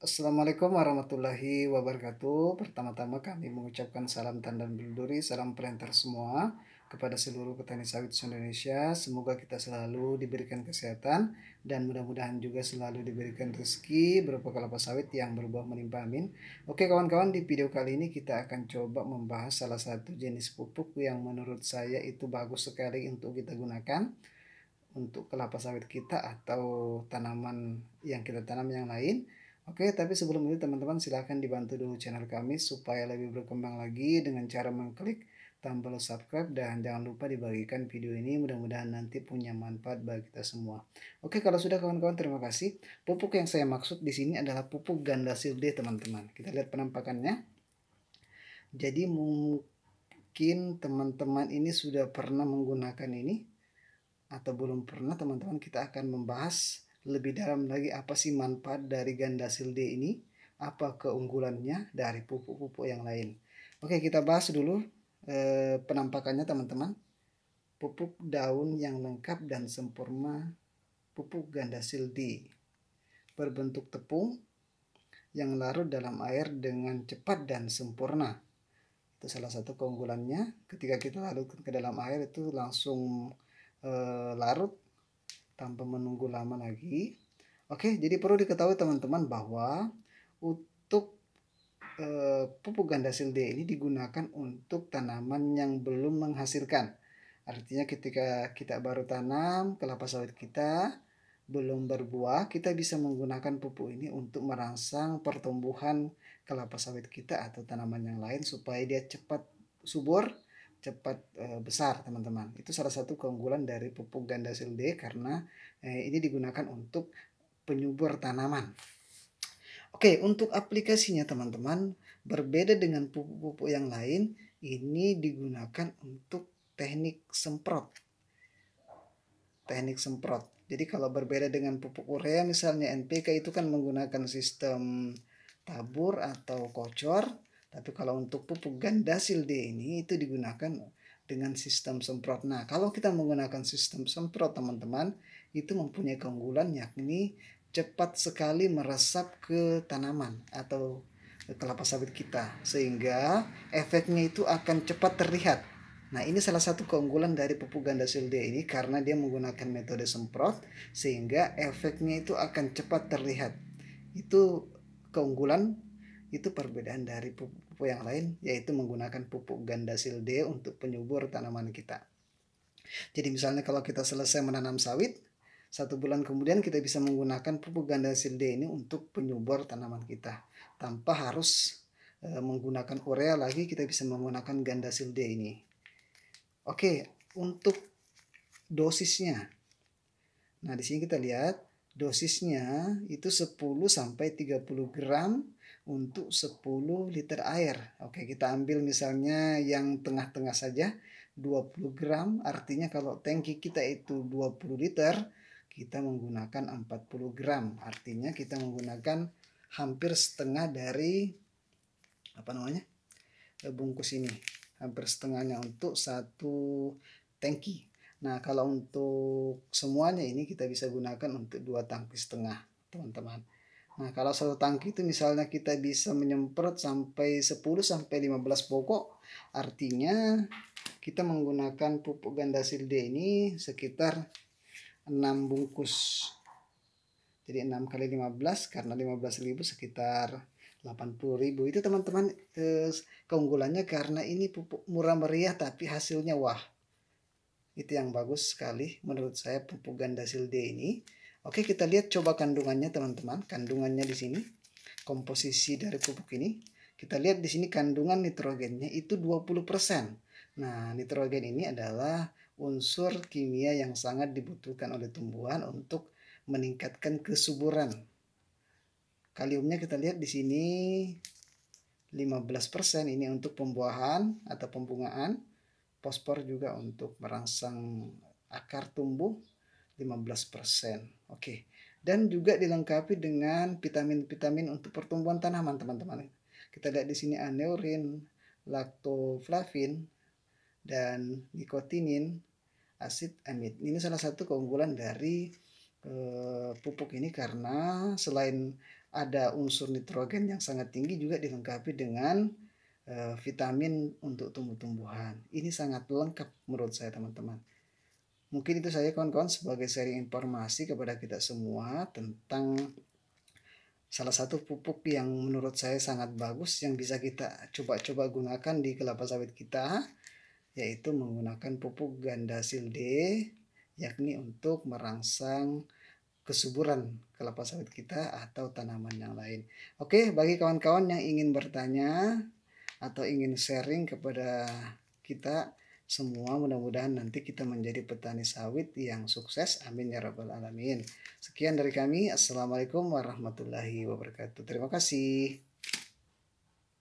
Assalamualaikum warahmatullahi wabarakatuh. Pertama-tama kami mengucapkan salam tandan berduri, salam perintah semua kepada seluruh petani sawit Indonesia. Semoga kita selalu diberikan kesehatan dan mudah-mudahan juga selalu diberikan rezeki berupa kelapa sawit yang berubah melimpah amin. Oke kawan-kawan, di video kali ini kita akan coba membahas salah satu jenis pupuk yang menurut saya itu bagus sekali untuk kita gunakan untuk kelapa sawit kita atau tanaman yang kita tanam yang lain Oke, tapi sebelum itu teman-teman silahkan dibantu dulu channel kami supaya lebih berkembang lagi dengan cara mengklik tombol subscribe dan jangan lupa dibagikan video ini mudah-mudahan nanti punya manfaat bagi kita semua. Oke, kalau sudah kawan-kawan terima kasih. Pupuk yang saya maksud di sini adalah pupuk ganda silde teman-teman. Kita lihat penampakannya. Jadi mungkin teman-teman ini sudah pernah menggunakan ini atau belum pernah teman-teman kita akan membahas lebih dalam lagi apa sih manfaat dari ganda D ini, apa keunggulannya dari pupuk-pupuk yang lain. Oke, kita bahas dulu e, penampakannya teman-teman. Pupuk daun yang lengkap dan sempurna pupuk ganda D berbentuk tepung yang larut dalam air dengan cepat dan sempurna. Itu salah satu keunggulannya. Ketika kita larutkan ke dalam air itu langsung e, larut tanpa menunggu lama lagi. Oke, jadi perlu diketahui teman-teman bahwa untuk e, pupuk ganda silde ini digunakan untuk tanaman yang belum menghasilkan. Artinya ketika kita baru tanam kelapa sawit kita belum berbuah, kita bisa menggunakan pupuk ini untuk merangsang pertumbuhan kelapa sawit kita atau tanaman yang lain supaya dia cepat subur cepat e, besar teman-teman itu salah satu keunggulan dari pupuk ganda silde karena e, ini digunakan untuk penyubur tanaman oke untuk aplikasinya teman-teman berbeda dengan pupuk-pupuk yang lain ini digunakan untuk teknik semprot teknik semprot jadi kalau berbeda dengan pupuk urea misalnya NPK itu kan menggunakan sistem tabur atau kocor tapi kalau untuk pupuk ganda silde ini itu digunakan dengan sistem semprot. Nah, kalau kita menggunakan sistem semprot, teman-teman, itu mempunyai keunggulan yakni cepat sekali meresap ke tanaman atau kelapa sawit kita sehingga efeknya itu akan cepat terlihat. Nah, ini salah satu keunggulan dari pupuk ganda silde ini karena dia menggunakan metode semprot sehingga efeknya itu akan cepat terlihat. Itu keunggulan itu perbedaan dari pupuk yang lain yaitu menggunakan pupuk gandasil D untuk penyubur tanaman kita. Jadi misalnya kalau kita selesai menanam sawit, satu bulan kemudian kita bisa menggunakan pupuk gandasil D ini untuk penyubur tanaman kita tanpa harus e, menggunakan urea lagi kita bisa menggunakan gandasil D ini. Oke, untuk dosisnya. Nah, di sini kita lihat Dosisnya itu 10 sampai 30 gram untuk 10 liter air. Oke, kita ambil misalnya yang tengah-tengah saja 20 gram. Artinya kalau tangki kita itu 20 liter, kita menggunakan 40 gram. Artinya kita menggunakan hampir setengah dari apa namanya? bungkus ini. Hampir setengahnya untuk satu tangki. Nah, kalau untuk semuanya ini kita bisa gunakan untuk dua tangki setengah, teman-teman. Nah, kalau satu tangki itu misalnya kita bisa menyemprot sampai 10 sampai 15 pokok, artinya kita menggunakan pupuk ganda silde ini sekitar 6 bungkus. Jadi 6 kali 15 karena ribu sekitar ribu Itu teman-teman eh, keunggulannya karena ini pupuk murah meriah tapi hasilnya wah itu yang bagus sekali menurut saya pupuk ganda D ini. Oke, kita lihat coba kandungannya teman-teman. Kandungannya di sini komposisi dari pupuk ini. Kita lihat di sini kandungan nitrogennya itu 20%. Nah, nitrogen ini adalah unsur kimia yang sangat dibutuhkan oleh tumbuhan untuk meningkatkan kesuburan. Kaliumnya kita lihat di sini 15% ini untuk pembuahan atau pembungaan. Pospor juga untuk merangsang akar tumbuh 15%. Oke. Okay. Dan juga dilengkapi dengan vitamin-vitamin untuk pertumbuhan tanaman, teman-teman. Kita lihat di sini aneurin, lactoflavin, dan nikotinin, asid amid. Ini salah satu keunggulan dari e, pupuk ini karena selain ada unsur nitrogen yang sangat tinggi juga dilengkapi dengan Eh, vitamin untuk tumbuh-tumbuhan. Ini sangat lengkap menurut saya teman-teman. Mungkin itu saja kawan-kawan sebagai seri informasi kepada kita semua tentang salah satu pupuk yang menurut saya sangat bagus yang bisa kita coba-coba gunakan di kelapa sawit kita yaitu menggunakan pupuk ganda silde yakni untuk merangsang kesuburan kelapa sawit kita atau tanaman yang lain. Oke, bagi kawan-kawan yang ingin bertanya atau ingin sharing kepada kita semua mudah-mudahan nanti kita menjadi petani sawit yang sukses amin ya rabbal alamin sekian dari kami assalamualaikum warahmatullahi wabarakatuh terima kasih